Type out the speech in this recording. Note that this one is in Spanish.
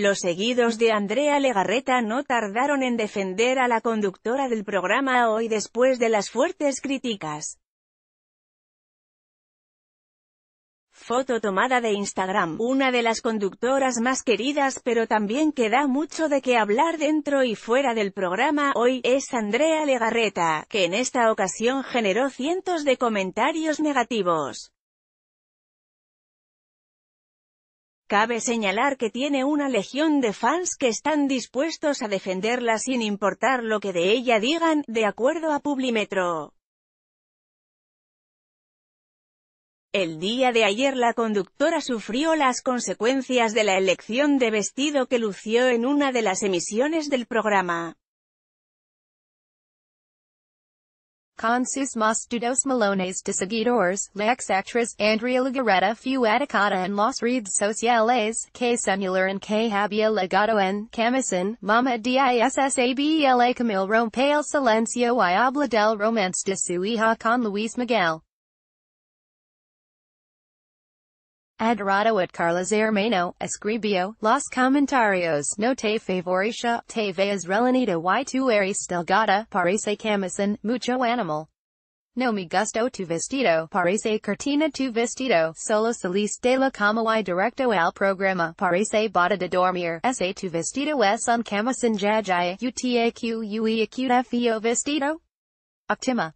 Los seguidos de Andrea Legarreta no tardaron en defender a la conductora del programa hoy después de las fuertes críticas. Foto tomada de Instagram, una de las conductoras más queridas pero también que da mucho de qué hablar dentro y fuera del programa hoy, es Andrea Legarreta, que en esta ocasión generó cientos de comentarios negativos. Cabe señalar que tiene una legión de fans que están dispuestos a defenderla sin importar lo que de ella digan, de acuerdo a Publimetro. El día de ayer la conductora sufrió las consecuencias de la elección de vestido que lució en una de las emisiones del programa. con sus dos melones de seguidores, lex actress Andrea Legareta fue atacada en las redes sociales, que Semular en que había legado en camison, mama dissabla Camille rompe el silencio y habla del romance de su hija con Luis Miguel. Adorado at Carlos Hermano, Escribio, Los Comentarios, No Te Favorisha, Te Veas Relanita y Tu Eres Delgada, Parece Camison, Mucho Animal. No me gusto tu vestido, parece cortina tu vestido, solo salís de la cama y directo al programa, parece bata de dormir, ese tu vestido es un camison jajaya, utaque acutfio vestido? Octima.